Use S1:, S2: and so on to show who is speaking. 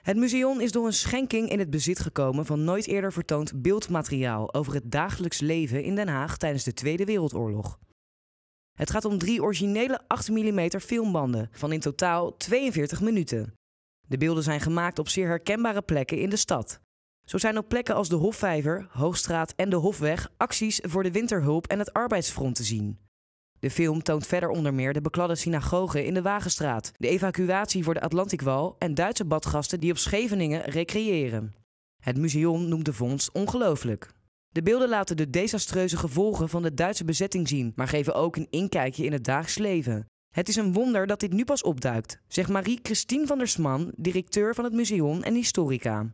S1: Het museum is door een schenking in het bezit gekomen van nooit eerder vertoond beeldmateriaal over het dagelijks leven in Den Haag tijdens de Tweede Wereldoorlog. Het gaat om drie originele 8 mm filmbanden van in totaal 42 minuten. De beelden zijn gemaakt op zeer herkenbare plekken in de stad. Zo zijn op plekken als de Hofvijver, Hoogstraat en de Hofweg acties voor de winterhulp en het arbeidsfront te zien. De film toont verder onder meer de bekladde synagoge in de Wagenstraat, de evacuatie voor de Atlantikwal en Duitse badgasten die op Scheveningen recreëren. Het museum noemt de vondst ongelooflijk. De beelden laten de desastreuze gevolgen van de Duitse bezetting zien, maar geven ook een inkijkje in het dagelijks leven. Het is een wonder dat dit nu pas opduikt, zegt Marie-Christine van der Sman, directeur van het museum en historica.